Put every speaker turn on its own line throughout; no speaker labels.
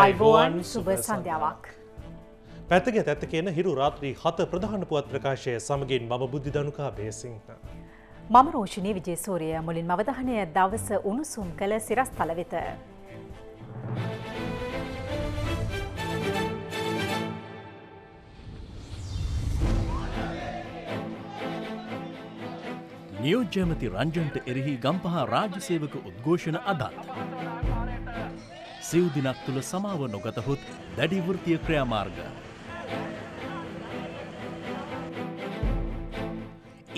අයිබෝන් සුබ සන්ධ්‍යාවක්.
පැත්තග ඇත්ත කියන හිරු රාත්‍රී හත ප්‍රධාන පුවත් ප්‍රකාශය සමගින් මම බුද්ධිධනුකා බේසිංහ.
මම රෝෂණය විජේසූරය මුලින් මවදහනය දවස උණුසුම් කළ සිරස් තලවෙත.
නියෝජ්‍යමති රංජන්ට එරෙහි ගම්පහ රාජසේවක උද්ඝෝෂණ අදත්. සිව් දිනක් තුළ සමාව නොගතහොත් දැඩි වෘත්තීය ක්‍රියාමාර්ග.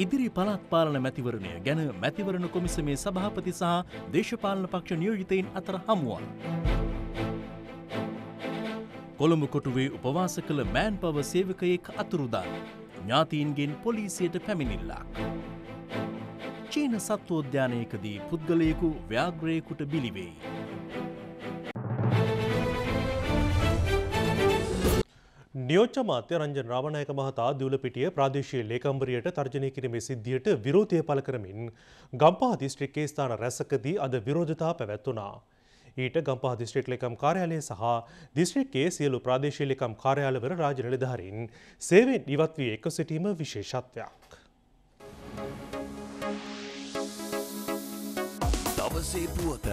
ඉදිරි පළාත් පාලන මැතිවරණය ගැන මැතිවරණ කොමිසමේ සභාපති සහ දේශපාලන පක්ෂ නියෝජිතයින් අතර හමුවන්. කොළඹ කොටුවේ උපවාස කළ මෑන් පව සේවකයෙක් අතුරුදාන්. ඥාතීන්ගෙන් පොලිසියට පැමිණිල්ලක්. චීන සත්වෝද්‍යානයකදී පුද්ගලයෙකු ව්‍යාග්‍රයකුට බිලිවෙයි.
නියෝච්ච මාත්‍ය රංජන් රාමණයක මහතා දූලපිටිය ප්‍රාදේශීය ලේකම්වරියට තර්ජනය කිරීමේ සිද්ධියට විරෝධය පළ කරමින් ගම්පහ දිස්ත්‍රික්කයේ ස්ථාන රැසකදී අද විරෝධතා පැවැත්වුණා. ඊට ගම්පහ දිස්ත්‍රික් ලේකම් කාර්යාලය සහ දිස්ත්‍රික්කයේ සියලු ප්‍රාදේශීය ලේකම් කාර්යාලවල රාජ නිලධාරීන් සේවයෙන් ඉවත් වී එක්ව සිටීම විශේෂත්වයක්.
දවසේ පුවත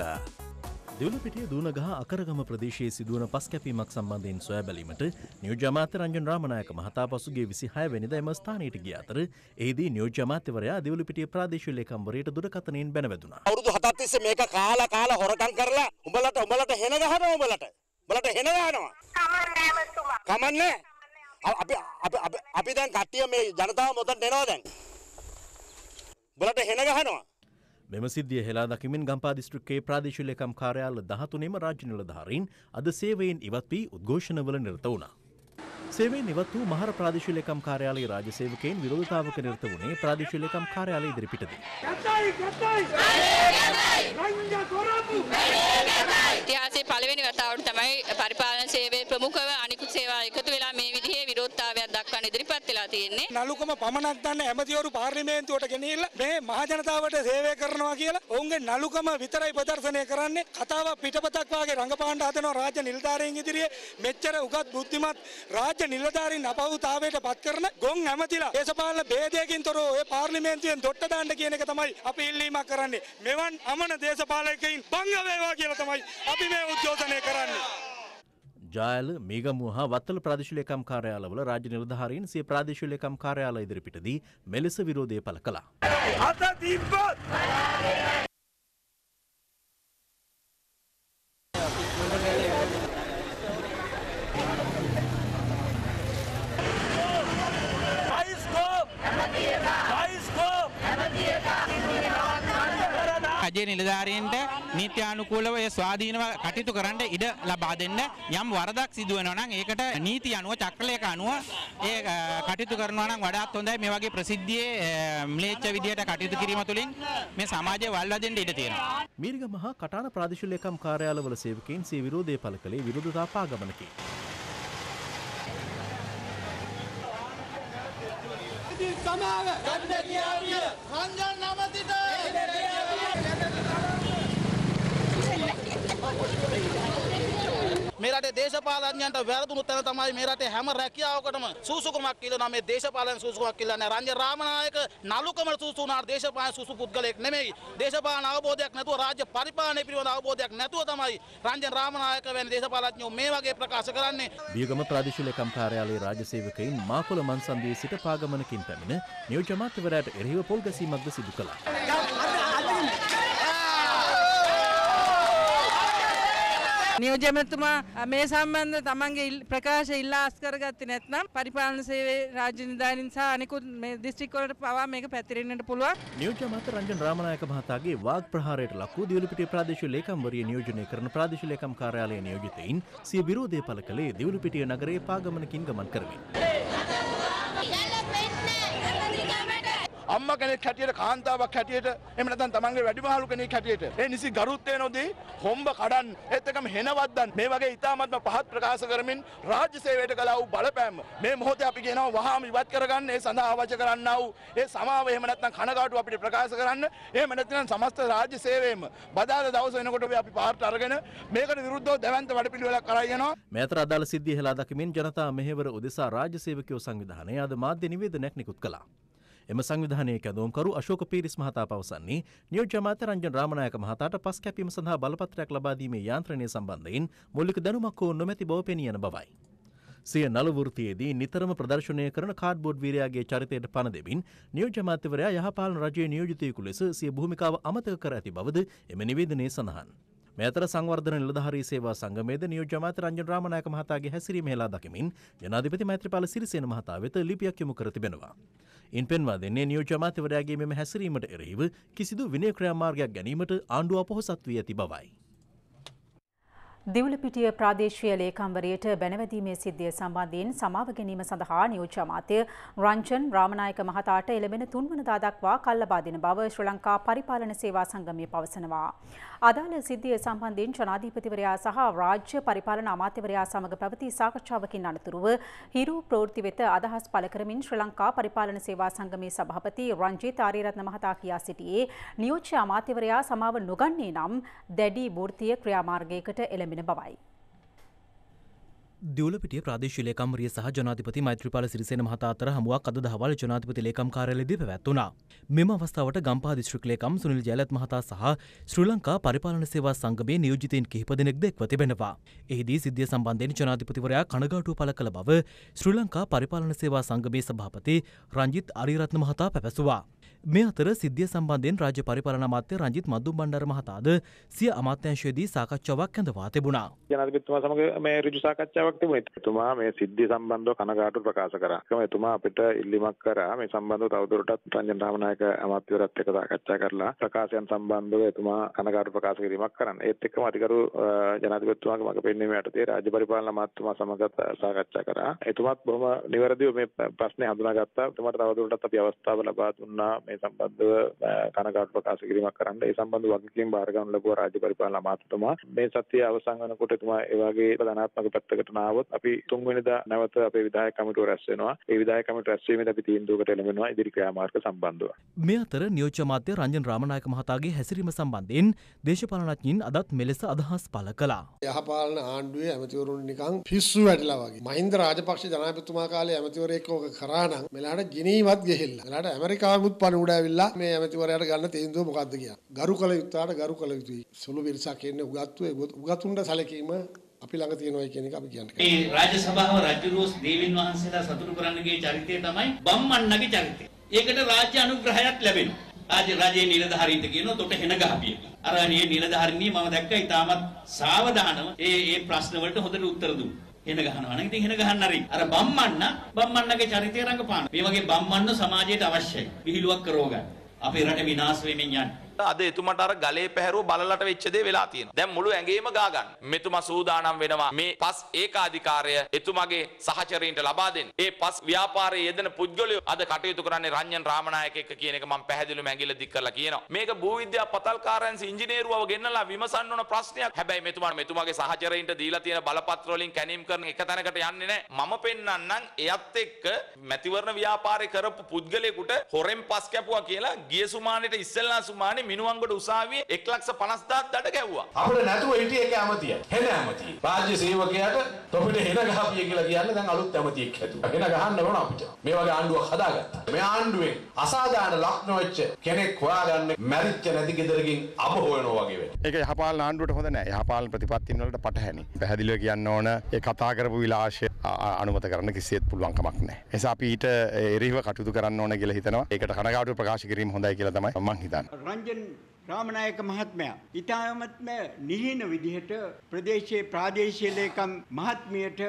දෙවලපිටිය දූනගහ අකරගම ප්‍රදේශයේ සිදුවන පස් කැපීමක් සම්බන්ධයෙන් සොයා බැලීමට නියෝජ්‍ය අමාත්‍ය රංජන් රාමනායක මහතා පසුගිය 26 වෙනිදා එම ස්ථානයට ගිය අතර එෙහිදී නියෝජ්‍ය අමාත්‍යවරයා දෙවලපිටිය ප්‍රාදේශීය ලේකම්වරයට දුරකථනයෙන් බැනවැදුනා. අවුරුදු
7ක් තිස්සේ මේක කාලා කාලා හොරකම් කරලා උඹලට උඹලට හෙන ගහනවා උඹලට. උඹලට හෙන ගහනවා. කමන්නේ මතුමා. කමන්නේ. අපි අපි අපි දැන් කට්ටිය මේ ජනතාව මොතට එනවා දැන්. උඹලට හෙන ගහනවා.
මෙම සිද්ධිය හෙලා දකිමින් ගම්පා දිස්ත්‍රික්කයේ ප්‍රාදේශීය ලේකම් කාර්යාල 13ෙම රාජ්‍ය නිලධාරීන් අද සේවයෙන් ඉවත් වී උද්ඝෝෂණවල නිරත වුණා. සේවයෙන් ඉවත් වූ මහර ප්‍රාදේශීය ලේකම් කාර්යාලයේ රාජ්‍ය සේවකයන් විරෝධතාවක නිරත වුණේ ප්‍රාදේශීය ලේකම් කාර්යාලය ඉදිරිපිටදී.
ගැටයි ගැටයි. රංජා කරපු. ඉතිහාසයේ පළවෙනි වතාවට තමයි පරිපාලන සේවයේ ප්‍රමුඛව අනිකුත් සේවා එකතු වෙලා මේ විදිහේ විරෝධතාවයක් දක්වන ඉදිරිපත් වෙලා තියෙන්නේ. නළුකම පමණක් දන්න
ඇමතිවරු පාර්ලිමේන්තුවට ගෙනිහිල්ලා මේ මහජනතාවට සේවය කරනවා කියලා ඔවුන්ගේ නළුකම විතරයි ප්‍රදර්ශනය කරන්නේ. කතාවක් පිටපතක් වාගේ රඟපාන්න හදනවා රාජ්‍ය නිලධාරීන් ඉදිරියේ. මෙච්චර උගත් බුද්ධිමත් රාජ්‍ය නිලධාරීන් අපහසුතාවයට පත් කරන ගොන් ඇමතිලා දේශපාලන ભેදයකින් තොරව ඔය පාර්ලිමේන්තුවෙන් දොට්ට දාන්න කියන එක තමයි අපි ඉල්ලීමක් කරන්නේ. මෙවන් අමන දේශපාලකයින් බංග වේවා කියලා තමයි අපි මේ උද්ඝෝෂණය කරන්නේ.
ජායල මේගමුව හා වත්තල ප්‍රාදේශීයලේකම් කාර්යාලවල රාජ්‍ය නිලධාරීන් සිය ප්‍රාදේශීයලේකම් කාර්යාල ඉදිරිපිටදී මෙලෙස විරෝධය පළ කළා.
අත තිබ්බොත්
රජයේ නිලධාරීන්ට නීත්‍යානුකූලව ඒ ස්වාධීනව කටයුතු කරන්න ඉඩ ලබා දෙන්න යම් වරදක් සිදු වෙනවා නම් ඒකට නීති අනුව චක්‍රලේඛ අනුව ඒ කටයුතු කරනවා නම් වඩාත් හොඳයි මේ වගේ ප්‍රසිද්ධියේ ම්ලේච්ඡ විදියට කටයුතු කිරීම තුළින් මේ සමාජය වල්වා දෙන්න ඉඩ තියෙනවා. මීර්ග
මහා කටාන ප්‍රාදේශීය ලේකම් කාර්යාලවල සේවකයන් සිය විරෝධය පළ කළේ විරෝධතා පාගමනකි.
සමාව ගන්න කියාවිය රංජන් නමතිට
මේ රටේ දේශපාලඥයන්ට වැරදුණු තැන තමයි මේ රටේ හැම රැකියාවකටම සූසුකමක් කියනවා මේ දේශපාලන සූසුකමක් කියලා නෑ රංජ රාමනායක නළුකම සූසු උනාට දේශපාලන සූසු පුද්ගලයෙක් නෙමෙයි දේශපාලන අවබෝධයක් නැතුව රාජ්‍ය පරිපාලනය පිළිබඳ අවබෝධයක් නැතුව තමයි රංජන් රාමනායක වැනි දේශපාලඥයෝ මේ වගේ ප්‍රකාශ කරන්නේ
බියගම ප්‍රාදේශීය ලේකම් කාර්යාලයේ රාජ්‍ය සේවකයින් මාකොල මන්සන්දියේ සිට පාගමනකින් පැමිණ නියෝජ්‍ය අමාත්‍යවරයාට එරෙහිව පොල් ගැසීමක්ද සිදු කළා
නියෝජ්‍ය ඇමතුමා මේ සම්බන්ධ තමන්ගේ ප්‍රකාශ ඉල්ලා අස්කරගත්තේ නැත්නම් පරිපාලන සේවයේ රාජ්‍ය නිධාරින් සහ අනිකුත් මේ දිස්ත්‍රික් වලට පවා මේක පැතිරෙන්නට පුළුවන්.
නියෝජ්‍ය අමාත්‍ය රංජන් රාමනායක මහතාගේ වාග් ප්‍රහාරයට ලක්වූ දියුලුපිටිය ප්‍රාදේශීය ලේකම්වරිය නියෝජනය කරන ප්‍රාදේශීය ලේකම් කාර්යාලයේ නියෝජිතයින් සිය විරෝධය පළ කළේ දියුලුපිටිය නගරයේ පාගමනකින් ගමන් කරමින්.
අම්මා කෙනෙක් හැටියට කාන්තාවක් හැටියට එහෙම නැත්නම් තමන්ගේ වැඩිමහලු කෙනෙක් හැටියට ඒ නිසි ගරුත්වය නොදී හොම්බ කඩන් ඒත් එකම හෙනවද්දන් මේ වගේ ඉතාමත්ම පහත් ප්‍රකාශ කරමින් රාජ්‍ය සේවයට කළා වූ බලපෑම මේ මොහොතේ අපි කියනවා වහාම ඉවත් කරගන්න ඒ සඳහා අවශ්‍ය කරන්නා වූ ඒ සමාව එහෙම නැත්නම් කනගාටුව අපිට ප්‍රකාශ කරන්න එහෙම නැත්නම් සමස්ත රාජ්‍ය සේවයේම බදාදා දවස වෙනකොට අපි පාර්ට අරගෙන මේකට විරුද්ධව දැවැන්ත වැඩපිළිවෙලක් කරගෙන යනවා
මේතර අදාළ සිද්ධිය හෙලා දකිමින් ජනතා මෙහෙවර උදෙසා රාජ්‍ය සේවකයෝ සංවිධානය අද මාධ්‍ය නිවේදනයක් නිකුත් කළා එම සංවිධානයේ කැඳවුම්කරු අශෝක පීරිස් මහතා පවසන්නේ නියෝජ්‍ය අමාත්‍ය රංජන් රාමනායක මහතාට පස් කැපීම සඳහා බලපත්‍රයක් ලබා දීමේ යාන්ත්‍රණය සම්බන්ධයෙන් මූලික දැනුමක් හෝ නොමැති බව පෙනී යන බවයි. සිය නලවෘතියේදී නිතරම ප්‍රදර්ශනය කරන කාඩ්බෝඩ් වීරයාගේ චරිතයට පණ දෙමින් නියෝජ්‍යමාත්‍යවරයා යහපාලන රජයේ නියෝජිතයෙකු ලෙස සිය භූමිකාව අමතක කර ඇති බවද එම නිවේදනයේ සඳහන්. මෙතර සංවර්ධන නිලධාරී සේවා සංගමේද නියෝජ්‍ය අමාත්‍ය රංජන රාමනායක මහතාගේ හැසිරීම හෙලා දකිමින් ජනාධිපති මෛත්‍රීපාල සිරිසේන මහතා වෙත ලිපියක් යොමු කර තිබෙනවා. ඉන් පෙන්වා දෙන්නේ නියෝජ්‍ය අමාත්‍යවරයාගේ මෙම හැසිරීමට එරෙහිව කිසිදු විනය ක්‍රියාමාර්ගයක් ගැනීමට ආණ්ඩුව අපොහොසත් වී ඇති බවයි.
දිවුලපිටිය ප්‍රාදේශීය ලේකම්වරයට බැනවැදීමේ සිද්ධිය සම්බන්ධයෙන් සමාව ගැනීම සඳහා නියෝජ්‍ය අමාත්‍ය රංජන් රාමනායක මහතාට එළඹෙන තුන්වනදා දක්වා කල් ලබා දෙන බව ශ්‍රී ලංකා පරිපාලන සේවා සංගමය පවසනවා. අදාළ සිද්ධිය සම්බන්ධයෙන් ජනාධිපතිවරයා සහ රාජ්‍ය පරිපාලන අමාත්‍යවරයා සමග පැවති සාකච්ඡාවකින් අනතුරුව හිරු ප්‍රවෘත්ති වෙත අදහස් පළ කරමින් ශ්‍රී ලංකා පරිපාලන සේවා සංගමේ සභාපති රංජිත් ආරියරත්න මහතා කියා සිටියේ නියෝජ්‍ය අමාත්‍යවරයා සමාව නොගන්නේ නම් දැඩි වෘත්තීය ක්‍රියාමාර්ගයකට එළඹ පෙළඹෙන බවයි.
දවලපට ප්‍රදේශ ලේකම්රිය සහ ජනාතිපති මෛත්‍රපාල සිරිසෙන මහතා අතර හමුවක් අද දහවල් ජනාතිපති ලේකම් කාරලදී පැවැත්වුණා. මෙම අවස්ථාවට ගම්පා දිශ්‍රික් ලේකම් සුනිල් ජයලත් මහතා සහ ශ්‍රී ලංකා පරිපාලන සේවා සංගමේ නියෝජිතයන් කිහිප දෙනෙක් දෙක්ව තිබෙනවා. එහිදී සිද්ධිය සම්බන්ධයෙන් ජනාධිපතිවරයා කනගාටුව පළ කළ බව ශ්‍රී ලංකා පරිපාලන සේවා සංගමේ සභාපති රංජිත් අරිරත්න මහතා පැවැසුවා. මේ අතර සිද්ධිය සම්බන්ධයෙන් රාජ්‍ය පරිපාලන අමාත්‍ය රංජිත් මදුම් බණ්ඩාර මහතාද සිය අමාත්‍යංශයේදී සාකච්ඡාවක් ඇඳවා තිබුණා.
ජනාධිපතිතුමා සමග මේ ඍජු සාකච්ඡාවක් තිබුණා. එතුමා මේ සිද්ධිය සම්බන්ධව කනගාටු ප්‍රකාශ කරා. ඒකම එතුමා අපිට ඉල්ලීමක් කරා මේ සම්බන්ධව තවදුරටත් රංජන් රාමනායක අමාත්‍යවරත් එක්ක සාකච්ඡා කරලා ප්‍රකාශයන් සම්බන්ධව එතුමා කනගාටු ප්‍රකාශ කිරීමක් කරන්න. ඒත් එක්කම අධිකරු ජනාධිපතිතුමාගේ මඟ පෙන්වීම යටතේ රාජ්‍ය පරිපාලන අමාත්‍යතුමා සමග සාකච්ඡා කරා. එතුමාත් බොහොම නිවැරදිව මේ ප්‍රශ්නේ හඳුනාගත්තා. එතුමාට තවදුරටත් අපි අවස්ථාව ලබා දුන්නා. මේ සම්බන්ධව කනගාටු ප්‍රකාශ කිරීමක් කරන්න ඒ සම්බන්ධ වගකීම් බාර ගන්න ලැබුවා රාජ්‍ය පරිපාලන අමාත්‍යතුමා මේ සතිය අවසන් වෙනකොට එතුමා ඒ වගේ ධනාත්මක පැත්තකට නාවොත් අපි තුන්වෙනිදා නැවත අපේ විධායක කමිටුව රැස් වෙනවා ඒ විධායක කමිටුව රැස් වීමෙන් අපි තීන්දුවකට එළඹෙනවා ඉදිරි ක්‍රියාමාර්ග
සම්බන්ධව මේ අතර නියෝජ්‍ය අමාත්‍ය රංජන් රාමනායක මහතාගේ හැසිරීම සම්බන්ධයෙන් දේශපාලනඥයින් අදත් මෙලෙස අදහස් පළ කළා
යහපාලන ආණ්ඩුවේ ඇමතිවරුන් නිකන් පිස්සු වැටිලා වගේ මහින්ද රාජපක්ෂ ජනාධිපතිතුමා කාලේ ඇමතිවරයෙක් ඕක කරා නම් මෙලාට ජිනීවත් ගෙහිල්ලා මෙලාට ඇමරිකාවෙමුත් පණ කරුණ ඇවිල්ලා මේ ඇමතිවරයාට ගන්න තීන්දුව මොකද්ද කියලා. ගරු කළ යුත්තාට ගරු කළ යුතුයි.
සුළු පිරිසක් එන්නේ උගත්තු උගතුන්ට සැලකීම අපි ළඟ තියෙනවා කියන එක අපි කියන්න කැමතියි. ඒ රාජ්‍ය සභාව රජුරෝස් දේවින් වහන්සේලා සතුටු කරන්නගේ චරිතය තමයි බම්මන්නගේ චරිතය. ඒකට රාජ්‍ය අනුග්‍රහයක් ලැබෙනවා. රාජ්‍ය රජයේ නිලධාරීන්ට කියනවා තොට හෙන ගහපිය. අර මේ නිලධාරිණී මම දැක්කා ඊටමත් සාවධානව ඒ ඒ ප්‍රශ්න වලට හොඳට උත්තර දුන්නා. හෙන ගහනවා නම් ඉතින් හෙන ගහන්න හරි. අර බම්මන්න බම්මන්නගේ චරිතය රඟපාන. මේ වගේ බම්මන්න සමාජයට අවශ්‍යයි. විහිළුවක් කරව ගන්න. අපේ රට විනාශ වෙමින් යන්නේ. අද එතුමට අර ගලේ පැහැරුව බලලට වෙච්ච
දේ වෙලා තියෙනවා. දැන් මුළු ඇඟේම ගා ගන්න. මෙතුමා සූදානම් වෙනවා මේ පස් ඒකාධිකාරය එතුමාගේ සහචරීන්ට ලබා දෙන්න. ඒ පස් ව්‍යාපාරයේ යෙදෙන පුද්ගලයෝ අද කටයුතු කරන්නේ රන්ජන් රාමනායක එක්ක කියන එක මම පැහැදිලිවම ඇඟිල්ල දික් කරලා කියනවා. මේක භූවිද්‍යා පතල්කාරයන්ස ඉංජිනේරුවව ගෙන්නලා විමසන්න ඕන ප්‍රශ්නයක්. හැබැයි මෙතුමා මෙතුමාගේ සහචරීන්ට දීලා තියෙන බලපත්‍ර වලින් කැණීම් කරන එක තැනකට යන්නේ නැහැ. මම පෙන්වන්නම් එයත් එක්ක මැතිවරණ ව්‍යාපාරය කරපු පුද්ගලයෙකුට හොරෙන් පස් කැපුවා කියලා ගිය සුමානෙට ඉස්සෙල්ලා සුමානේ මිනුවන්ගොඩ උසාවියේ 150000ක් දඩ
ගැව්වා. අපිට නැතුව
හිටියේ ඒක ඇමතිය. හෙන ඇමතිය. රාජ්‍ය සේවකයාට තොපිට හෙන ගහපිය කියලා කියන්නේ දැන් අලුත් ඇමතියෙක් හැදුවා. හෙන ගහන්න ඕන අපිට. මේ වගේ ආණ්ඩුවක් හදාගත්තා. මේ ආණ්ඩුවේ අසාධාරණ ලක්ෂණ වෙච්ච කෙනෙක්
හොයාගන්න මැරිච්ච නැති ගෙදරකින් අබ හොයනවා වගේ වෙයි.
ඒක යහපාලන ආණ්ඩුවට හොඳ නැහැ. යහපාලන ප්‍රතිපත්තින් වලට පටහැනි. පැහැදිලිව කියන්න ඕන ඒ කතා කරපු විලාශය අනුමත කරන්න කිසිේත් පුළුවන් කමක් නෑ. එසා අපිට එරිව කටුතු කරන්න ඕන කියලා හිතනවා ඒකට කනගාටු ප්‍රකාශ කිරීම හොඳයි කියලා තමයි මං හිතන්නේ.
රංජන් රාමනායක මහත්මයා ඉතාමත්ම නිහින විදිහට ප්‍රදේශයේ ප්‍රාදේශීය ලේකම් මහත්මියට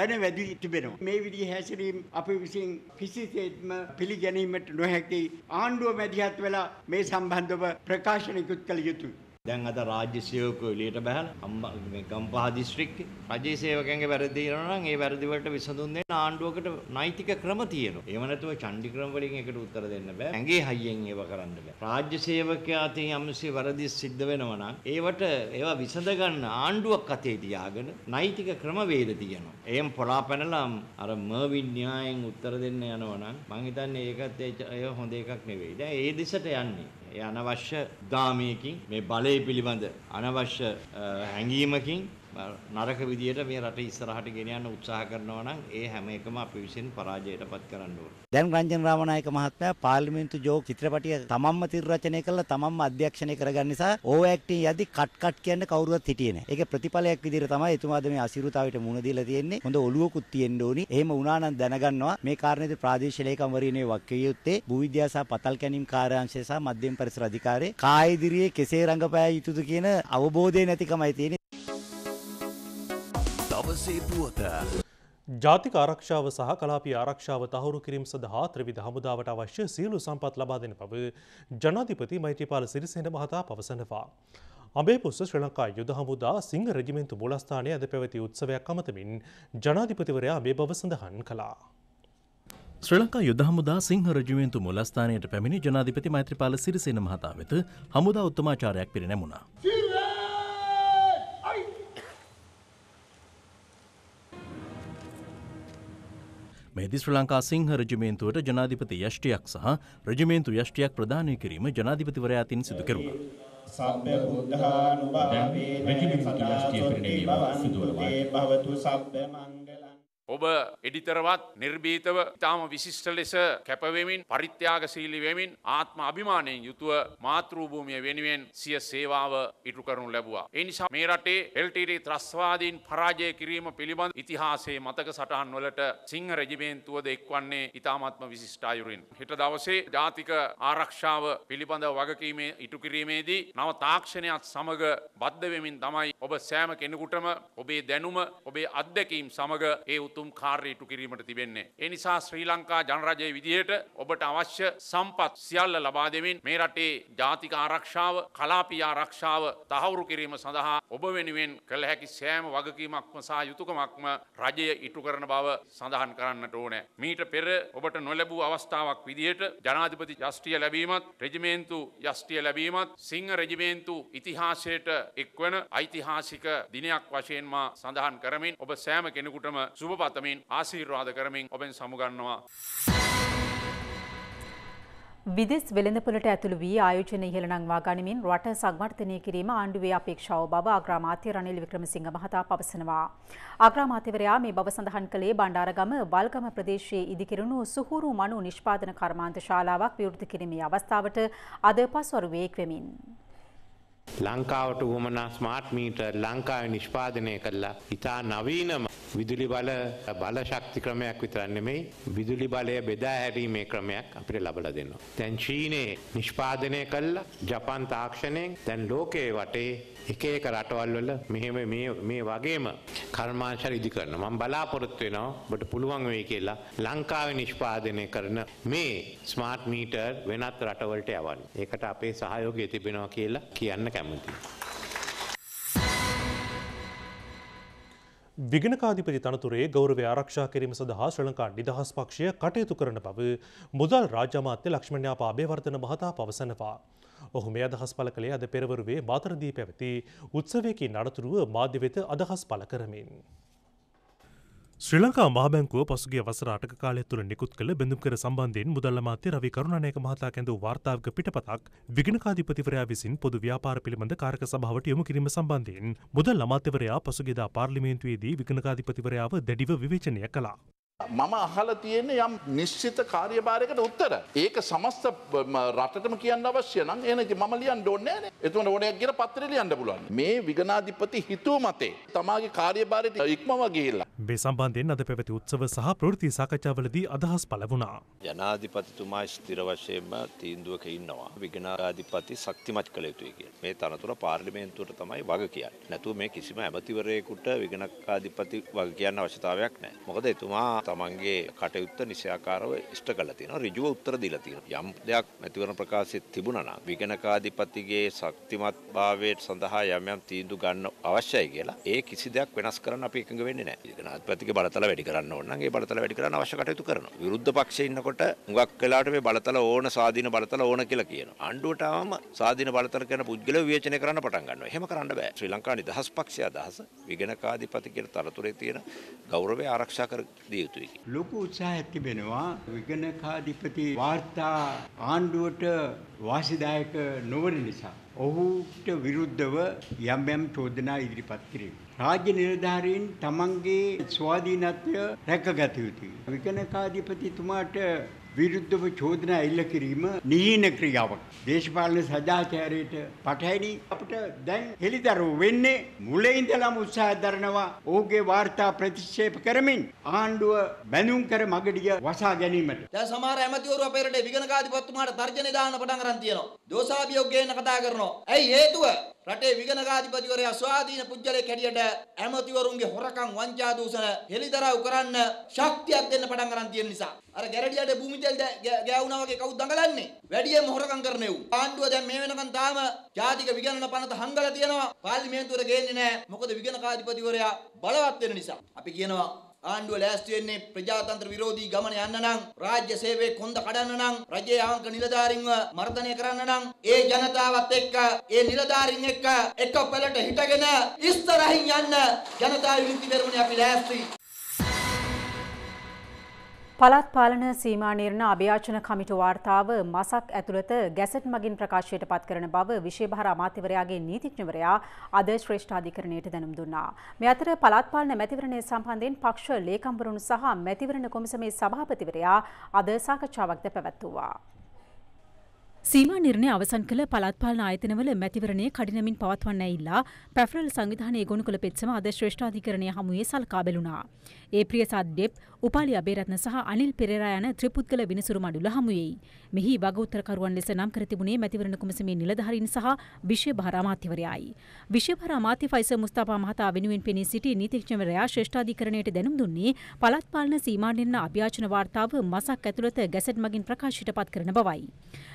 බැන වැදී තිබෙනවා. මේ විදිහ හැසිරීම අපි විසින් කිසිසේත්ම පිළිගැනීමට නොහැකි ආණ්ඩුව මැදිහත් වෙලා මේ සම්බන්ධව ප්‍රකාශන ඉක්ුත් කළ යුතුයි. දැන් අද රාජ්‍ය සේවකයෝ එළියට බහලා අම්මා මේ ගම්පහ දිස්ත්‍රික්කේ රජයේ සේවකයන්ගේ වැරදි තියෙනවා නම් ඒ වැරදි වලට විසඳුම් දෙන්න ආණ්ඩුවකට නෛතික ක්‍රම තියෙනවා. එහෙම නැතුව චණ්ඩි ක්‍රම වලින් ඒකට උත්තර දෙන්න බෑ. ඇඟේ හයියෙන් ඒව කරන්න බෑ. රාජ්‍ය සේවකයා තින් යම්සේ වැරදි සිද්ධ වෙනවා නම් ඒවට ඒවා විසඳ ගන්න ආණ්ඩුවක් අතේ තියාගෙන නෛතික ක්‍රමවේද තියෙනවා. එහෙම පොරා පැනලා අර මර්වින් න්‍යායෙන් උත්තර දෙන්න යනවා නම් මං හිතන්නේ ඒකත් ඒ හොඳ එකක් නෙවෙයි. දැන් ඒ දිසට යන්නේ ඒ අනවශ්‍ය දාමයකින් මේ බලය පිළිබඳ අනවශ්‍ය හැඟීමකින් නරක විදියට මේ රට ඉස්සරහට ගෙනියන්න උත්සාහ කරනවා නම් ඒ හැම එකම අපි විසින් පරාජයටපත් කරන්න ඕනේ. දැන් රංජන් රාමනායක මහත්මයා පාර්ලිමේන්තු ජෝක් චිත්‍රපටිය තමන්ම තිරරචනය කළා තමන්ම අධ්‍යක්ෂණය කරගන්න නිසා ඕවර් ඇක්ටින් යද්දි කට් කට් කියන්න කවුරුවත් හිටියේ නැහැ. ඒකේ ප්‍රතිඵලයක් විදියට තමයි එතුමාද මේ අසිරුතාවයට මුහුණ දීලා තියෙන්නේ. හොඳ ඔලුවකුත් තියෙන්න ඕනි. එහෙම වුණා නම් දැනගන්නවා මේ කාරණේද ප්‍රාදේශීය ලේකම්වරීනේ වක්කිය යුත්තේ භූවිද්‍යා සහ පතල් කැණීම් කාර්යාංශය සහ මධ්‍යම පරිසර අධිකාරියේ කායිදිරියේ කෙසේ රඟපෑ යුතුද කියන අවබෝධය නැතිකමයි තියෙන්නේ. පුවත.
ජාතික ආරක්ෂාව සහ කලාපී ආරක්ෂාව තහවුරු කිරීම සඳහා ත්‍රවිධ හමුදාවට අවශ්‍ය සියලු සම්පත් ලබා දෙන බව ජනාධිපති මෛත්‍රීපාල සිරිසේන මහතා පවසනවා. අබේපුස්ස ශ්‍ර ලංකා යුද හමුදා සිංහ රජිමෙන්තු මුලස්ථානය ඇද පැවති උත්සවයක් අමතමින් ජනාධිපතිවරයා මේ බව සඳහන් කලා.
ශ්‍ර ලංකා යුද හමුදා සිංහ රජුවෙන්තු මුලස්ථානයට පැමිණි ජනාධිපති මෛත්‍රපාල සිරිසේන මහතා වෙත හමුදා උත්තමාචාරයක් පිරිනැමුණා. මෙහිදි ශ්‍ර ලංකා සිංහ රජමේන්තුවට ජනාධිපති යෂ්ටියක් සහ රජමේන්තු යෂ්ටියක් ප්‍රදානය කිරීම ජනාධිපතිවරයා අතින් සිදු කෙරුණා.
සබ්බ බුද්ධානුභාවේන සදා සොත්තේ භවන්තු සබ්බ මංගල
ඔබ එඩිතරවත් නිර්බීතව ඉතාම විශිෂ්ට ලෙස කැපවෙමින් පරිත්‍යාගශීලි වෙමින් ආත්ම අභිමානයෙන් යුතුව මාතෘභූමිය වෙනුවෙන් සිය සේවාව ඉටු කරනු ලැබුවා. ඒ නිසා මේ රටේ එල්ටීරී ත්‍රස්වාදීන් පරාජය කිරීම පිළිබඳ ඉතිහාසයේ මතක සටහන් වලට සිංහ රෙජිමේන්තුවද එක්වන්නේ ඉතාමත්ම විශිෂ්ට අයුරින්. හෙට දවසේ ජාතික ආරක්ෂාව පිළිබඳ වගකීමේ ඉටු කිරීමේදී නව තාක්ෂණයත් සමග බද්ධ වෙමින් තමයි ඔබ සෑම කෙනෙකුටම ඔබේ දැනුම ඔබේ අත්දැකීම් සමග ඒ උතුම් උතුම් කාර්යීටු කිරීමට තිබෙන්නේ. ඒ නිසා ශ්‍රී ලංකා ජනරජයේ විදිහට ඔබට අවශ්‍ය සම්පත් සියල්ල ලබා දෙමින් මේ රටේ ජාතික ආරක්ෂාව, කලාපීය ආරක්ෂාව තහවුරු කිරීම සඳහා ඔබ වෙනුවෙන් කළ හැකි සෑම වගකීමක්ම සහ යුතුයකමක්ම රජය ඉටු කරන බව සඳහන් කරන්නට ඕනේ. මීට පෙර ඔබට නොලැබූ අවස්ථාවක් විදිහට ජනාධිපති යෂ්ටිය ලැබීමත්, රෙජිමේන්තු යෂ්ටිය ලැබීමත් සිංහ රෙජිමේන්තු ඉතිහාසයට එක්වන ඓතිහාසික දිනයක් වශයෙන්ම සඳහන් කරමින් ඔබ සෑම කෙනෙකුටම සුබපත් පවත්තමින් ආශීර්වාද කරමින් ඔබෙන් සමුගන්නවා.
විදිස් වෙළඳපොලට ඇතුළු වී ආයෝජන ඉහළනංවා ගනිමින් රට සංවර්ධනය කිරීම ආණ්ඩුවේ අපේක්ෂාව බව අග්‍රාමාත්‍ය රනිල් වික්‍රමසිංහ මහතා පවසනවා. අග්‍රාමාත්‍යවරයා මේ බව සඳහන් කළේ බණ්ඩාරගම වල්ගම ප්‍රදේශයේ ඉදිකිරුණු සුහුරු මනු නිෂ්පාදන කර්මාන්ත ශාලාවක් විවෘත කිරීමේ අවස්ථාවට අද පස්වරුවේ එක්වෙමින්.
ලංකාවට වුවමනා ස්මාර්ට් මීටර් ලංකාවේ නිෂ්පාදනය කළා. ඉතා නවීනම විදුලි බල බල ශක්ති ක්‍රමයක් විතරක් නෙමෙයි විදුලි බලය බෙදා හැරීමේ ක්‍රමයක් අපිට ලබලා දෙනවා. දැන් චීනයේ නිෂ්පාදනය කළා ජපාන් තාක්ෂණයෙන් දැන් ලෝකයේ වටේ එක එක රටවල් වල මෙහෙම මේ මේ වගේම කර්මාන්තර ඉදි කරනවා. මම බලාපොරොත්තු
වෙනවා ඔබට පුළුවන් වෙයි කියලා ලංකාවේ නිෂ්පාදනය කරන මේ ස්මාර්ට් මීටර් වෙනත් රටවලට යවන්න. ඒකට අපේ සහයෝගය තිබෙනවා කියලා කියන්න කැමතියි.
විගෙනකාධිපති තනතුරේ ගෞරවය ආරක්ෂා කිරීම සඳහා ශ්‍රී ලංකා නිදහස් පක්ෂය කටයුතු කරන බව මුදල් රාජ්‍යමාත්‍ය ලක්ෂ්මණ්‍යාපා අබේවර්ධන මහතා පවසනවා. ඔහු මේ අදහස් පළ කළේ අද පෙරවරුවේ මාතරදී පැවති උත්සවයකින් අනතුරුව මාධ්‍ය වෙත අදහස් පළ කරමින්. ශ්‍රී ලංකා මහබැංකුව පසුගේ වසර අටක කාලය තුළ නිකුත් කළ බඳුම් කර සම්බන්ධයෙන් මුදල්ල මාත්‍ය රවි කරුණානායක මහතා කැඳූ වාර්තාවක පිටපතක් විගණකාධිපතිවරයා විසින් පොදු ව්‍යාපාර පිළිබඳ කාරක සභාවට යොමු කිරීම සම්බන්ධයෙන් මුදල් අමාත්‍යවරයා පසුගේදා පාර්ලිමේන්තුවේදී විගණකාධිපතිවරයාව දැඩිව විවේචනය කළා.
මම අහල තියෙන යම් නිශ්චිත කාර්යභාරයකට උත්තර. ඒක සමස්ත රටටම කියන්න අවශ්‍ය නම් එන මම ලියන්න ඕනේ නෑනේ. එතකොට ඕනයක් කියලා පත්‍රය ලියන්න පුළුවන්. මේ විගණාධිපති හිතුව මතේ තමාගේ කාර්යභාරයට ඉක්මව ගිහිල්ලා.
මේ සම්බන්ධයෙන් අද පැවති උත්සව සහ ප්‍රවෘත්ති සාකච්ඡාවලදී අදහස් පළ වුණා.
ජනාධිපතිතුමා ස්ථිර වශයෙන්ම තීන්දුවක ඉන්නවා. විගණාධිපති ශක්තිමත් කළ යුතුයි කියලා. මේ තනතුර පාර්ලිමේන්තුවට තමයි වග කියන්නේ. නැතුව මේ කිසිම ඇමතිවරයෙකුට විගණකාධිපති වග කියන්න අවශ්‍යතාවයක් නැහැ. මොකද එතුමා තමන්ගේ කටයුත්ත නිසාකාරව ඉෂ්ට කළ තියෙනවා ඍජුව උත්තර දීලා තියෙනවා යම් දෙයක් මැතිවරණ ප්‍රකාශයේ තිබුණා නම් විගණකාධිපතිගේ ශක්තිමත් භාවයට සඳහා යම් යම් තීන්දුව ගන්න අවශ්‍යයි කියලා ඒ කිසි දෙයක් වෙනස් කරන්න අපි එකඟ වෙන්නේ නැහැ විගණකාධිපතිගේ බලතල වැඩි කරන්න ඕන නම් ඒ බලතල වැඩි කරන්න අවශ්‍ය කටයුතු කරනවා විරුද්ධ පක්ෂයේ ඉන්නකොට හුඟක් වෙලාවට මේ බලතල ඕන සාධින බලතල ඕන කියලා කියනවා ආණ්ඩුවට ආවම සාධින බලතල කරන පුද්ගලයෝ විවේචනය කරන්න පටන් ගන්නවා එහෙම කරන්න බෑ ශ්‍රී ලංකා නිදහස් පක්ෂය අදහස විගණකාධිපති කියන තරතුරේ තියෙන ගෞරවය ආරක්ෂා කර දිය යුතුයි යුතුයි. ලොකු උත්සාහයක් තිබෙනවා විගණකාධිපති වාර්තා ආණ්ඩුවට වාසිදායක නොවන නිසා ඔහුට විරුද්ධව යම් යම් චෝදනා ඉදිරිපත් කිරීම. රාජ්‍ය නිලධාරීන් තමන්ගේ ස්වාධීනත්වය රැකගත යුතුයි. විගණකාධිපතිතුමාට විරුද්ධව චෝදනා එල්ල කිරීම නිහීන ක්‍රියාවක්. දේශපාලන සදාචාරයට පටහැනි අපිට දැන් හෙළිදරව් වෙන්නේ මුලේ ඉඳලාම උත්සාහ දරනවා ඔහුගේ වාර්තා ප්‍රතික්ෂේප කරමින් ආණ්ඩුව බැඳුම් කර මගඩිය වසා ගැනීමට. දැන් සමහර ඇමතිවරු අපේ රටේ විගණකාධිපතිතුමාට තර්ජන දාන්න පටන් අරන් තියෙනවා. දෝෂාභියෝග ගේන්න කතා කරනවා. ඇයි හේතුව? රටේ විගණකාධිපතිවරයා ස්වාධීන පුජ්‍යලේ කැඩියට ඇමතිවරුන්ගේ හොරකම් වංචා දූෂණ හෙලිදරව් කරන්න ශක්තියක් දෙන්න පටන් ගන්න තියෙන නිසා අර ගැරඩියට භූමි තෙල් ගෑවුනා වගේ කවුද දඟලන්නේ වැඩියෙන්ම හොරකම් කරන එව් ආණ්ඩුව දැන් මේ වෙනකන් තාම ජාතික විගණන පනත හංගලා තියෙනවා පාර්ලිමේන්තුවට ගේන්නේ නැහැ මොකද විගණකාධිපතිවරයා බලවත් වෙන නිසා අපි කියනවා ආණ්ඩුව ලෑස්ති වෙන්නේ ප්‍රජාතන්ත්‍ර විරෝධී ගමන යන්න නම් රාජ්‍ය සේවයේ කොන්ද කඩන්න නම් රජයේ ආංක නිලධාරීන්ව මර්ධනය කරන්න නම් ඒ ජනතාවත් එක්ක ඒ නිලධාරීන් එක්ක එක පළට හිටගෙන ඉස්තරහින් යන්න ජනතා විමුක්ති පෙරමුණේ අපි ලෑස්ති
පළත් පාලන සීමා නිර්ණ අභ්‍යාචන කමිටු වාර්තාව මසක් ඇතුළත ගැසට් මගින් ප්‍රකාශයට පත් කරන බව විශේභාර අමාත්‍යවරයාගේ නීතිඥවරයා අද ශ්‍රේෂ්ඨ අධිකරණයට දැනුම් දුන්නා. මේ අතර පළත් පාලන මැතිවරණය සම්බන්ධයෙන් පක්ෂ ලේකම්වරුන් සහ මැතිවරණ කොමිසමේ සභාපතිවරයා අද සාකච්ඡාවක්ද පැවැත්වුවා. සීමා නිර්ණය අවසන් කළ පළත්පාලන ආයතනවල මැතිවරණය කඩිනමින් පවත්වන්න ඇඉල්ලා පැෆරල් සංවිධානය ගොුණු කළ පෙත්සම අද ශ්‍රේෂ්ඨාධිකරණය හමුවේ සල්කා බැලුණා. ඒ ප්‍රිය සද්දෙප් උපාලි අබේරත්න සහ අනිල් පෙරරා යන ත්‍රිපුද්ගල විනිසුරු මඩුල හමුවෙයි. මෙහි වගඋත්තරකරුවන් ලෙස නම් කර තිබුණේ මැතිවරණ කුමසමේ නිලධාරීන් සහ විශේභාර අමාත්‍යවරයායි. විශේභාර අමාත්‍ය ෆයිසර් මුස්තාපා මහතා වෙනුවෙන් පෙනී සිටි නීතිඥවරයා ශ්‍රේෂ්ඨාධිකරණයට දැනුම් දුන්නේ පළත්පාලන සීමා නිර්ණ අභ්‍යාචන වාර්තාව මසක් ඇතුළත ගැසට් මගින් ප්‍රකාශයට පත් කරන බවයි.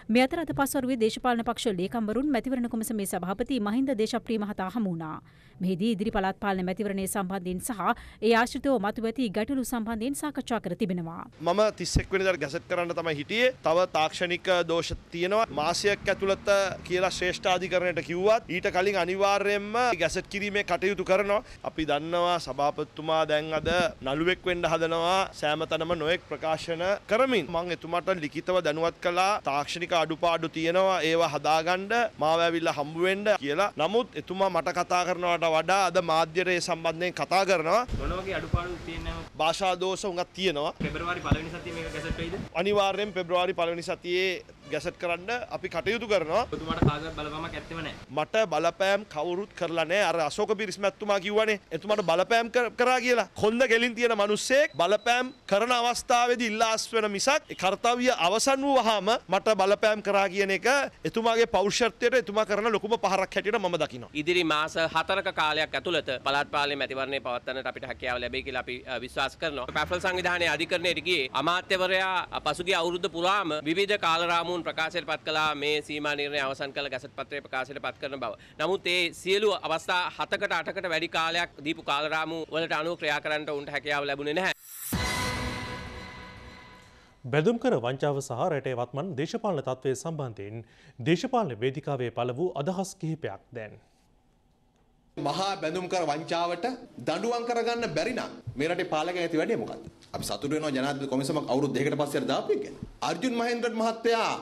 මෙ අත අතර අද පස්වරුවේ දේශපාලන පක්ෂ ලේකම්වරුන් මැතිවරණ කොමිසමේ සභාපති මහින්ද දේශප්‍රිය මහතා හමු වුණා. මෙහිදී ඉදිරි පළාත් පාලන මැතිවරණය සම්බන්ධයෙන් සහ ඒ ආශ්‍රිතව මතුවැති ගැටලු සම්බන්ධයෙන් සාකච්ඡා කර තිබෙනවා.
මම 31 වෙනිදා ගැසට් කරන්න තමයි හිටියේ. තව තාක්ෂණික දෝෂ තියෙනවා. මාසයක් ඇතුළත කියලා ශ්‍රේෂ්ඨ අධිකරණයට කිව්වත් ඊට කලින් අනිවාර්යයෙන්ම ගැසට් කිරීමේ කටයුතු කරනවා. අපි දන්නවා සභාපතිතුමා දැන් අද නළුවෙක් වෙන්න හදනවා. සෑම තැනම නොයෙක් ප්‍රකාශන කරමින් මම එතුමාට ලිඛිතව දැනුවත් කළා තාක්ෂණික අඩුපාඩු අඩුපාඩු තියෙනවා ඒවා හදාගන්න මාව ඇවිල්ලා හම්බ වෙන්න කියලා. නමුත් එතුමා මට කතා කරනවට වඩා අද මාධ්‍යයට ඒ සම්බන්ධයෙන් කතා කරනවා. මොන වගේ අඩුපාඩු තියෙනවද? භාෂා දෝෂ උඟක් තියෙනවා. පෙබරවාරි පළවෙනි සතියේ මේක ගැසට් වෙයිද? අනිවාර්යෙන් පෙබරවාරි පළවෙනි සතියේ ගැසට් කරන්න අපි කටයුතු කරනවා. ඔබතුමාට කාගවත් බලපෑමක් ඇත්තෙම නැහැ. මට බලපෑම් කවුරුත් කරලා නැහැ. අර අශෝක බිරිස් මැතිතුමා කිව්වනේ එතුමාට බලපෑම් කරා කියලා. කොන්ද ගෙලින් තියෙන මිනිස්සෙක් බලපෑම් කරන අවස්ථාවේදී ඉල්ලාස් වෙන මිසක් කර්තව්‍ය අවසන් වූවහම මට බලපෑම් කරා කියන එක එතුමාගේ පෞරුෂත්වයට එතුමා කරන ලොකුම පහරක් හැටියට මම දකිනවා.
ඉදිරි මාස හතරක කාලයක් ඇතුළත පළාත් පාලේ මැතිවරණය පවත්වන්නට අපිට හැකියාව ලැබෙයි කියලා අපි විශ්වාස කරනවා. පැෆල් සංවිධානයේ අධිකරණයට ගියේ අමාත්‍යවරයා පසුගිය අවුරුද්ද පුරාම විවිධ කාලරාමු මුන් ප්‍රකාශයට පත් කළා මේ සීමා නිර්ණය අවසන් කළ ගැසට් පත්‍රය ප්‍රකාශයට පත් කරන බව. නමුත් ඒ සියලු අවස්ථා 7කට 8කට වැඩි කාලයක් දීපු කාලරාමු වලට අනුව ක්‍රියා කරන්නට උන්ට හැකියාව ලැබුණේ නැහැ.
බැදුම්කර වංචාව සහ රටේ වත්මන් දේශපාලන තත්ත්වය සම්බන්ධයෙන් දේශපාලන වේදිකාවේ පළ වූ අදහස් කිහිපයක් දැන්
මහා බැඳුම්කර වංචාවට දඬුවම් කරගන්න බැරි නම් මේ රටේ පාලක ඇති වැඩේ මොකද්ද? අපි සතුටු වෙනවා ජනාධිපති කොමිසමක් අවුරුදු දෙකකට පස්සේ හරි දාපු එක. අර්ජුන් මහේන්ද්‍රන් මහත්තයා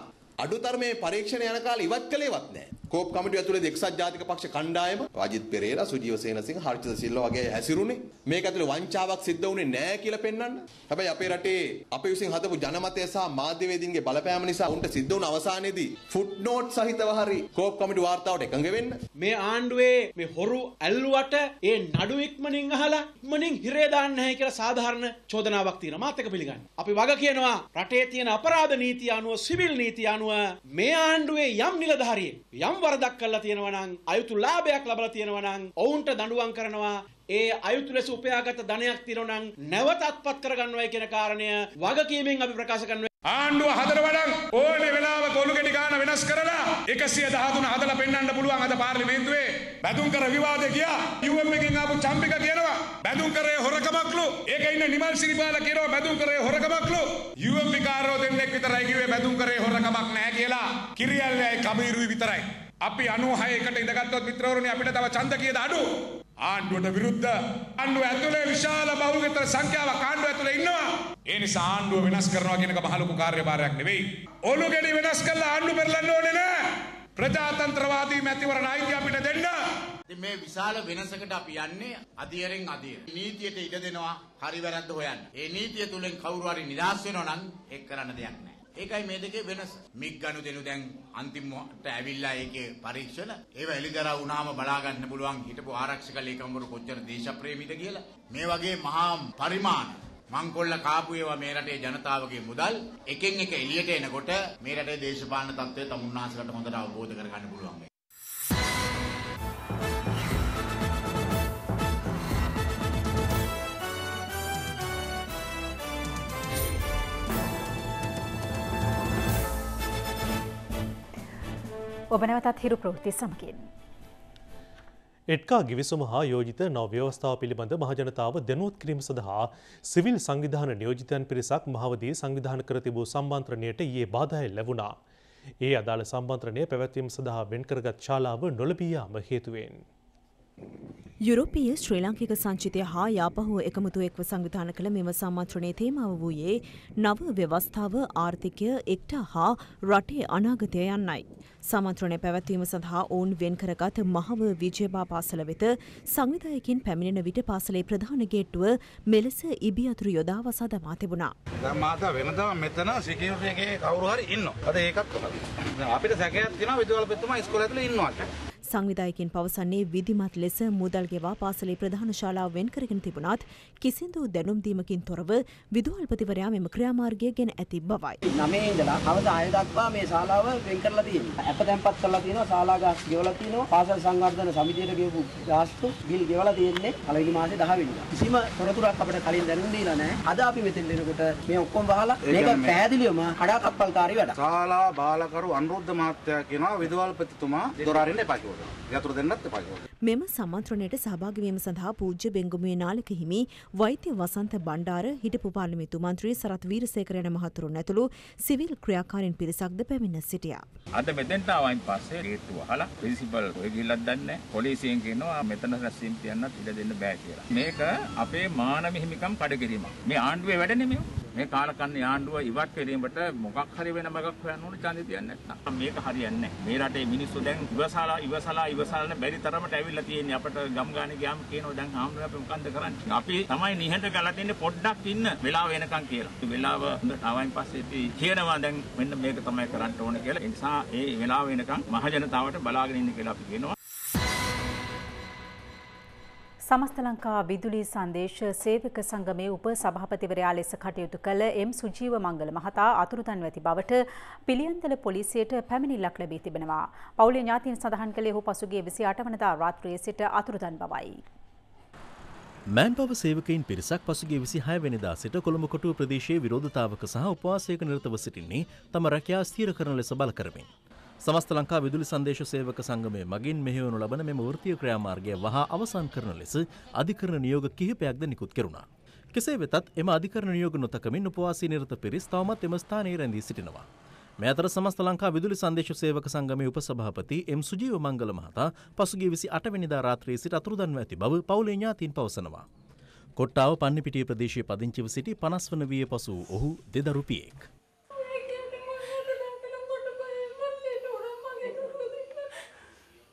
අඩුතරමේ පරීක්ෂණ යන කාලේ ඉවත් කළේවත් නැහැ. කෝප් කමිටුව ඇතුළේ එක්සත් ජාතික පක්ෂ කණ්ඩායම
රජිත් පෙරේරා, සුජීව සේනසිංහ, හර්ෂිත සිල්වා වගේ හැසිරුනේ. මේක ඇතුළේ වංචාවක් සිද්ධ වුණේ නැහැ කියලා පෙන්වන්න. හැබැයි අපේ රටේ අපි විසින් හදපු ජනමතය සහ මාධ්‍යවේදීන්ගේ බලපෑම නිසා උන්ට සිද්ධ වුණ අවසානයේදී ෆුට් නෝට් සහිතව හරි කෝප් කමිටුව වාර්තාවට එකඟ වෙන්න. මේ ආණ්ඩුවේ මේ හොරු ඇල්ලුවට ඒ නඩු ඉක්මනින් අහලා ඉක්මනින් හිරේ දාන්න නැහැ කියලා සාධාරණ චෝදනාවක් තියෙනවා. මාත් එක පිළිගන්න. අපි වග කියනවා රටේ තියෙන අපරාධ නීතිය අනුව සිවිල් නීතිය අනුව අනුව මේ ආණ්ඩුවේ යම් නිලධාරියෙක් යම් වරදක් කළා තියෙනවා නම් අයුතු ලාභයක් ලබලා තියෙනවා නම් ඔවුන්ට දඬුවම් කරනවා ඒ අයුතු ලෙස උපයාගත ධනයක් තියෙනවා නම් නැවත අත්පත් කරගන්නවයි කියන කාරණය වගකීමෙන් අපි ප්‍රකාශ කරනවා ආණ්ඩුව හදරවඩක් ඕනේ වෙලා
වෙනස් කරලා එකසිය දහතුන හදලා පෙන්වන්න පුළුවන් අද පාර්ලිමේන්තුවේ බැඳුම් කර විවාදේ ගියා යුඑම් එකෙන් ආපු චම්පික කියනවා බැඳුම් කරේ හොරකමක්ලු ඒක ඉන්න නිමල් සිරිපාල කියනවා බැඳුම් කරේ හොරකමක්ලු යුඑම් විකාරෝ දෙන්නෙක් විතරයි කිව්වේ බැඳුම් කරේ හොරකමක් නැහැ කියලා කිරියල්ලයි කබීරුයි විතරයි අපි 96 එකට ඉඳගත්තුත් මිත්‍රවරුනි අපිට තව ඡන්ද කීයද අඩු ආණ්ඩුවට විරුද්ධ ආණ්ඩුව ඇතුලේ විශාල බහුලතර සංඛ්‍යාවක් ආණ්ඩුව ඇතුලේ ඉන්නවා. ඒ නිසා ආණ්ඩුව වෙනස් කරනවා කියන එක මහලොකු කාර්යභාරයක් නෙවෙයි. ඔලු ගෙඩි වෙනස් කරලා ආණ්ඩුව පෙරලන්න ඕනේ නෑ. ප්‍රජාතන්ත්‍රවාදී මැතිවරණ අයිතිය අපිට දෙන්න. ඉතින් මේ
විශාල වෙනසකට අපි යන්නේ අධියරෙන් අධියර. නීතියට ඉඩ දෙනවා හරි වැරද්ද හොයන්න. ඒ නීතිය තුලින් කවුරු හරි නිදහස් වෙනවා නම් ඒක කරන්න දෙයක් නෑ. ඒකයි මේ දෙකේ වෙනස. මික් ගනුදෙනු දැන් අන්තිමට ඇවිල්ලා ඒකේ පරීක්ෂණ ඒව එලිදරව් වුණාම බලා ගන්න පුළුවන් හිටපු ආරක්ෂක ලේකම්වරු කොච්චර දේශප්‍රේමීද කියලා. මේ වගේ මහා පරිමාණ මංකොල්ල කාපු ඒවා මේ රටේ ජනතාවගේ මුදල් එකෙන් එක එළියට එනකොට මේ රටේ දේශපාලන තත්ත්වය තමුන්නාසලට හොඳට අවබෝධ කරගන්න පුළුවන්.
ඔබ නැවතත් හිරු ප්‍රෘති සමකින්.
එට්කා ගිවිසුම හා යෝජිත නව ව්‍යවස්ථාව පිළිබඳ මහජනතාව දැනුවත් කිරීම සඳහා සිවිල් සංවිධාන නියෝජිතයන් පිරිසක් මහවදී සංවිධාන කර තිබූ සම්බන්ත්‍රණයට ඊයේ බාධාය ලැබුණා. ඒ අදාළ සම්බන්ත්‍රණය පැවැත්වීම සඳහා වෙන්කරගත් ශාලාව නොලබියාම හේතුවෙන්.
යුරෝපීය ශ්‍රී ලංකික සංචිතය හා යාපහුව එකමුතු එක්ව සංවිධාන කළ මෙම සම්මන්ත්‍රණයේ තේමාව වූයේ නව ව්‍යවස්ථාව ආර්ථිකය එක්ට හා රටේ අනාගතය යන්නයි. සමන්ත්‍රණය පැවැත්වීම සඳහා ඔවුන් වෙන්කරගත් මහව විජයබා පාසල වෙත සංවිධායකින් පැමිණෙන විට පාසලේ ප්‍රධාන ගේට්ටුව මෙලෙස ඉබි අතුරු යොදාවසා දමා තිබුණා. මාත
වෙනදා මෙතන සිකියුරිටි එකේ කවුරු හරි ඉන්නවා. අද ඒකත් අපිට සැකයක් තියෙනවා විදුහල්පතිතුමා ඉස්කෝලේ ඇතුළේ ඉන්නවා.
සංවිධායකින් පවසන්නේ විධිමත් ලෙස මුදල් ගෙවා පාසලේ ප්‍රධාන ශාලාව වෙන් කරගෙන තිබුණත් කිසිදු දැනුම් දීමකින් තොරව විදුහල්පතිවරයා මෙම ක්‍රියාමාර්ගය ගෙන ඇති බවයි. නමේ ඉඳලා කවදා ආය දක්වා මේ
ශාලාව වෙන් කරලා තියෙනවා. ඇප තැන්පත් කරලා තියෙනවා, ශාලා ගාස් ගෙවලා තියෙනවා, පාසල් සංවර්ධන සමිතියට ගෙවපු ගාස්තු බිල් ගෙවලා තියෙන්නේ පළවෙනි මාසේ 10 වෙනිදා. කිසිම තොරතුරක් අපිට කලින් දැනුම් දීලා නැහැ. අද අපි මෙතෙන් එනකොට මේ ඔක්කොම වහලා මේක පැහැදිලිවම කඩා කප්පල්කාරී වැඩ. ශාලා බාලකරු අනුරුද්ධ මහත්තයා කියනවා විදුහල්පතිතුමා දොර අරින්න එපා කිව්වා. යතුරු දෙන්නත් එපා
මෙම සමන්ත්‍රණයට සහභාගී වීම සඳහා පූජ්‍ය බෙන්ගමුවේ නාලක හිමි වෛද්‍ය වසන්ත බණ්ඩාර හිටපු පාර්ලිමේන්තු මන්ත්‍රී සරත් වීරසේකර යන මහතුරුන් ඇතුළු සිවිල් ක්‍රියාකාරීන් පිරිසක්ද පැමිණ සිටියා.
අද මෙතෙන්ට ආවයින් පස්සේ ගේට්ටුව අහලා ප්‍රින්සිපල් ඔය ගිහිල්ලක් දන්නේ පොලිසියෙන් කියනවා මෙතන රැස්වීම තියන්නත් ඉඩ දෙන්න බෑ කියලා. මේක අපේ මානව හිමිකම් කඩ කිරීමක්. මේ ආණ්ඩුවේ වැඩනේ මේවා. මේ කාලකන්ණි ආණ්ඩුව ඉවත් කිරීමට මොකක් හරි වෙන මගක් හොයන්න ඕන ඡන්දය තියන්නේ නැත්නම් මේක හරියන්නේ නැහැ. මේ රටේ මිනිස්සු දැන් ඉවසලා ඉවසලා ඉවසලා බැරි තරමට ඇවිල්ලා තියෙන්නේ අපිට ගම් ගානේ ගියාම කියනවා දැන් ආම්ර අපි මොකන්ද කරන්නේ? අපි තමයි නිහඬ ගලා තින්නේ පොඩ්ඩක් ඉන්න වෙලාව වෙනකන් කියලා. වෙලාව හොඳට ආවයින් පස්සේ ඉතින් කියනවා දැන් මෙන්න මේක තමයි කරන්න ඕනේ කියලා. ඒ නිසා ඒ වෙලාව වෙනකන් මහජනතාවට බලාගෙන ඉන්න කියලා අපි කියනවා.
සමස්ත ලංකා විදුලි සංදේශ සේවක සංගමේ උප සභාපතිවරයා ලෙස කටයුතු කළ එම් සුජීව මංගල මහතා අතුරුදන් ඇති බවට පිළියන්තල පොලිසියට පැමිණිල්ලක් ලැබී තිබෙනවා. පවුලේ ඥාතීන් සඳහන් කළේ ඔහු පසුගිය 28 වනදා රාත්‍රියේ සිට අතුරුදන් බවයි.
මෑන් පව සේවකයින් පිරිසක් පසුගේ විසි හය වෙනදා සිට කොළඹ කොටුව ප්‍රදේශයේ විරෝධතාවක සහ උපවාසයක නිරතව සිටින්නේ තම රැකයා ස්තීර කරන ලෙස බල කරමින්. සමස්ත ලංකා විදුලි සංදේශ සේවක සංගමය මගින් මෙහෙවනු ලබන මෙම වෘත්තීය ක්‍රියාමාර්ගය වහා අවසන් කරන ලෙස අධිකරණ නියෝග කිහිපයක්ද නිකුත් කෙරුණා. කෙසේ වෙතත් එම අධිකරණ නියෝග නොතකමින් උපවාසී නිරත පිරිස් තවමත් එම ස්ථානයේ රැඳී සිටිනවා. මේ අතර සමස්ත ලංකා විදුලි සංදේශ සේවක සංගමයේ උපසභාපති එම් සුජීව මංගල මහතා පසුගිය 28 වෙනිදා රාත්‍රියේ සිට අතුරුදන්ව ඇති බව පවුලේ ඥාතීන් පවසනවා. කොට්ටාව පන්නිපිටිය ප්‍රදේශයේ පදිංචිව සිටි 50 වන වියේ පසු ඔහු දෙදරුපියෙක්.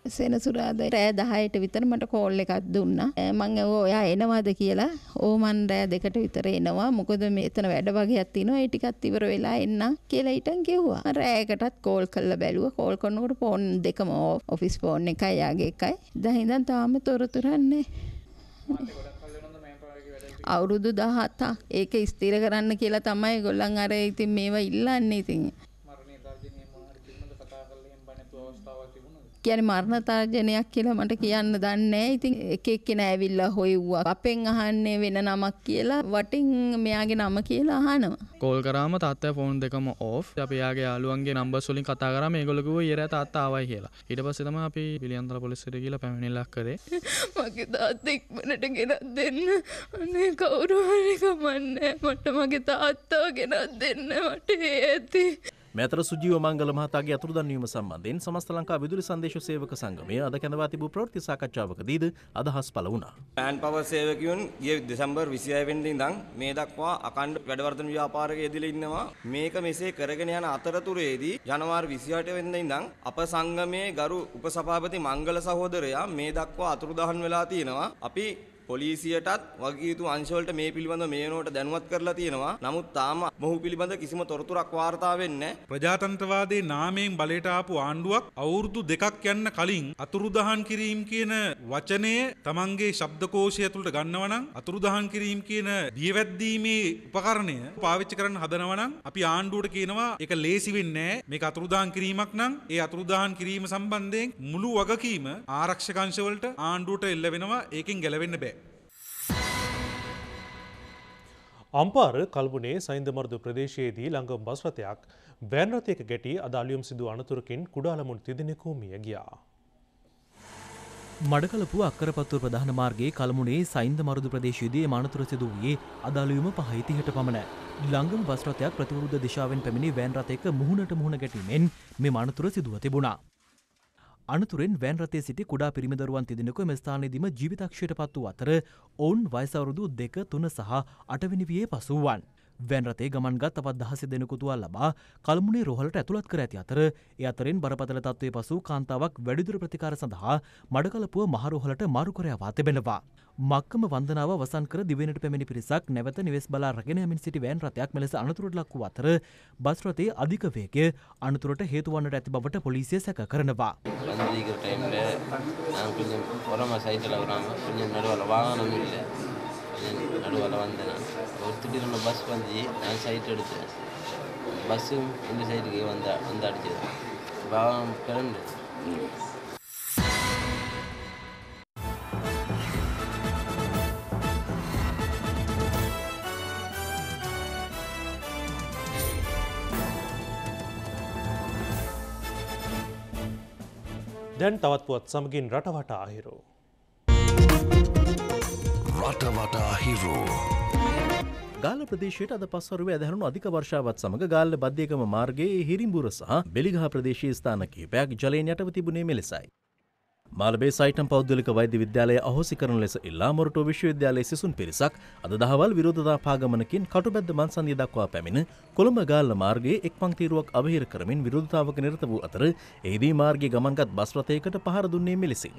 සෙනසුරාදා රෑ 10ට විතර මට කෝල් එකක් දුන්නා. මම ඇහුවා ඔයා එනවද කියලා. ඕ මන් රෑ 2ට විතර එනවා. මොකද මෙතන වැඩ වගේක් තියෙනවා. ඒ ටිකත් ඉවර වෙලා එන්නම් කියලා ඊටන් කිව්වා. රෑකටත් කෝල් කරලා බැලුවා. කෝල් කරනකොට ෆෝන් දෙකම ඔෆිස් ෆෝන් එකයි යාගේ එකයි. දැන් ඉඳන් තාම තොරතුරක් නැහැ. අවුරුදු දහතා ඒක ස්තිර කරන්න කියලා තමයි ගොල්ලන් අර ඉතින් මේවා ඉල්ලන්නේ ඉතින් කියන්නේ මරණ තර්ජනයක් කියලා මට කියන්න දන්නේ ඉතින් එක එක්කෙනා ඇවිල්ලා හොයුවා. අපෙන් අහන්නේ වෙන නමක් කියලා වටින් මෙයාගේ නම කියලා අහනවා.
කෝල් කරාම තාත්තා ෆෝන් දෙකම ඕෆ්. අපි යාගේ යාළුවන්ගේ නම්බර්ස් වලින් කතා කරාම ඒගොල්ලෝ කිව්වා ඊයර තාත්තා ආවයි කියලා. ඊට පස්සේ තමයි අපි පිළියන්තර පොලිසියට ගිහලා පැමිණිලක් කරේ.
මගේ තාත්තා ඉක්මනට ගෙනත් දෙන්න. අනේ කවුරු හරි කමන්නේ මට මගේ තාත්තාව ගෙනත් දෙන්න මට ඇති.
මෙතර සුජීව මංගල මහතාගේ අතුරුදන්වීම සම්බන්ධයෙන් සමස්ත ලංකා විදුලි සංදේශ සේවක සංගමය අද කැඳවා තිබූ ප්‍රවෘත්ති සාකච්ඡාවකදීද අදහස් පළ වුණා.
පෑන් පවර් සේවකයන් ගිය දෙසැම්බර් 26 වෙනිදා ඉඳන් මේ දක්වා අකණ්ඩ වැඩවර්ධන ව්‍යාපාරක යෙදිලා ඉන්නවා. මේක මෙසේ කරගෙන යන අතරතුරේදී ජනවාරි 28 වෙනිදා ඉඳන් අප සංගමයේ ගරු උපසභාපති මංගල සහෝදරයා මේ දක්වා අතුරුදහන් වෙලා තියෙනවා. අපි පොලිසියටත් වගේ යුතු අංශවලට මේ පිළිබඳව මේ වෙනකොට දැනුවත් කරලා තියෙනවා. නමුත් තාම මොහු පිළිබඳ කිසිම තොරතුරක් වාර්තා වෙන්නේ නැහැ.
ප්‍රජාතන්ත්‍රවාදයේ නාමයෙන් බලයට ආපු ආණ්ඩුවක් අවුරුදු දෙකක් යන්න කලින් අතුරුදහන් කිරීම කියන වචනය තමන්ගේ ශබ්දකෝෂය ඇතුළට ගන්නවා නම් අතුරුදහන් කිරීම කියන දියවැද්දීමේ උපකරණය පාවිච්චි කරන්න හදනවා නම් අපි ආණ්ඩුවට කියනවා ඒක ලේසි වෙන්නේ නැහැ. මේක අතුරුදහන් කිරීමක් නම් ඒ අතුරුදහන් කිරීම සම්බන්ධයෙන් මුළු වගකීම ආරක්ෂක අංශවලට ආණ්ඩුවට එල්ල වෙනවා. ඒකෙන් ගැලවෙන්න බෑ. අම්පාර කල්බුණේ සයින්දමරදු ප්‍රදේශයේදී ළඟම් බස් රථයක් වෑන් රථයක ගැටි අද අලියම් සිදු අනතුරකින් කුඩාළමුන් තිදෙනෙකු මිය ගියා.
මඩකලපු අක්කරපත්තුව ප්‍රධාන මාර්ගයේ කළමුණේ සයින්ද මරුදු ප්‍රදේශයේදී මනතුර සිදු වූයේ අදාළවීම පහයිතිහට පමණ. ළංගම බස් රථයක් ප්‍රතිවිරුද්ධ දිශාවෙන් පැමිණි වෑන් රථයක මුහුණට මුහුණ ගැටීමෙන් මේ මනතුර සිදුව තිබුණා. අනතුරෙන් වෑන් රතේ සිටි කුඩා පිරිමිදරුවන් තිදෙනකු මෙ ස්ථානයේදීම ජීවිතක්ෂයට පත් වූ අතර ඔවුන් වයසවරුදු දෙක තුන සහ අටවිනිවියේ පසුවන්. වෑන් රතේ ගමන්ගත් තවත් දහස දෙනකුතුවල් ලබා කල්මුණේ රොහලට ඇතුළත් කර ඇති අතර ඒ අතරින් බරපතල තත්ත්වය පසු කාන්තාවක් වැඩිදුර ප්‍රතිකාර සඳහා මඩකලපුව මහරොහලට මාරුකරයවා තිබෙනවා. මක්කම වන්දනාව අවසන් කර දිවෙනට පැමිණි පිරිසක් නැවත නිවෙස් බලා රගෙන යමින් සිටි වෑන් රථයක් මෙලෙස අනතුරට ලක් වූ අතර බස් රථයේ අධික වේගය අනතුරට හේතු වන්නට ඇති බවට පොලිසිය සැක කරනවා.
வந்ததுக்கிற டைமில் நான் கொஞ்சம் உரமா சைட்டில் வராமல் கொஞ்சம் நடுவில் வாகனம் இல்லை கொஞ்சம் நடுவில் வந்தேன் ஒரு திடீர்னு
பஸ் வந்து நான் சைட் எடுத்தேன் பஸ்ஸும் இந்த சைடுக்கு வந்தா வந்து அடிச்சது வாகனம் பிறந்து
දැන් තවත්වත් සමගින් රටවටා අහිරෝ.
රටවටා හිරෝ. ගාල ප්‍රදේශයට අද පස්වරුව ඇදහරුණු අධික වර්ෂාවත් සමඟ ගාල්ල බද්ධයකම මාර්ගයේ හිරිම්බුර සහ බෙලිගහ ප්‍රදේශයේ ස්ථාන කිහිපයක් ජලයෙන් යටව තිබුණේ මෙලෙසයි. මාලබේ සයිටම් පෞද්ගලික වෛද්‍ය විද්‍යාලය අහෝසි කරන ලෙස ඉල්ලා මොරටුව විශ්වවිද්‍යාලයේ සිසුන් පිරිසක් අද දහවල් විරෝධතා පාගමනකින් කටුබැද්ද මන්සන්දිය දක්වා පැමිණ කොළඹ ගාල්ල මාර්ගයේ එක් පංතිරුවක් අවහිර කරමින් විරෝධතාවක නිරත වූ අතර එහිදී මාර්ගයේ ගමන්ගත් බස් රථයකට පහර දුන්නේ මෙලෙසින්.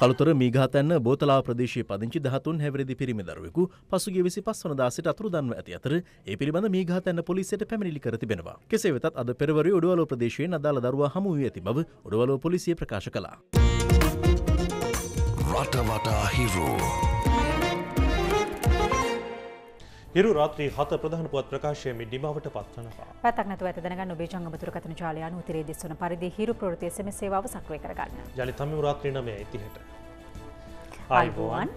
කළුතර මීගාතැන්න බෝතලා ප්‍රදේශයේ පදිංචි දහතුන් හැවිරිදි පිරිමි දරුවෙකු පසුගිය විසි පස්වනදා සිට අතුරුදන්ව ඇති අතර ඒ පිළිබඳ මීගාතැන්න පොලිසියට පැමිණිලි කර තිබෙනවා. කෙසේ වෙතත් අද පෙරවරු උඩවලෝ ප්‍රදේශයෙන් අදාළ දරුවා හමු වී ඇති බව උඩවලෝ පොලිසිය ප්‍රකාශ කළා. රටවටා හිරෝ හිරු රාත්‍රී හත ප්‍රධාන පුවත්
ප්‍රකාශයම නිමාවට පත්වනවා.
පැතක් නැතුව ඇත දැනගන්න ඔබේ ජංගම දුරකථන ජාලය අනුව උතිරේ දිස්වන පරිදි හිරු ප්‍රවෘත්ති SMS සේවාව සක්‍රිය කරගන්න.
ජාලය තමිව රාත්‍රී 9:30ට. ආයිබෝන්.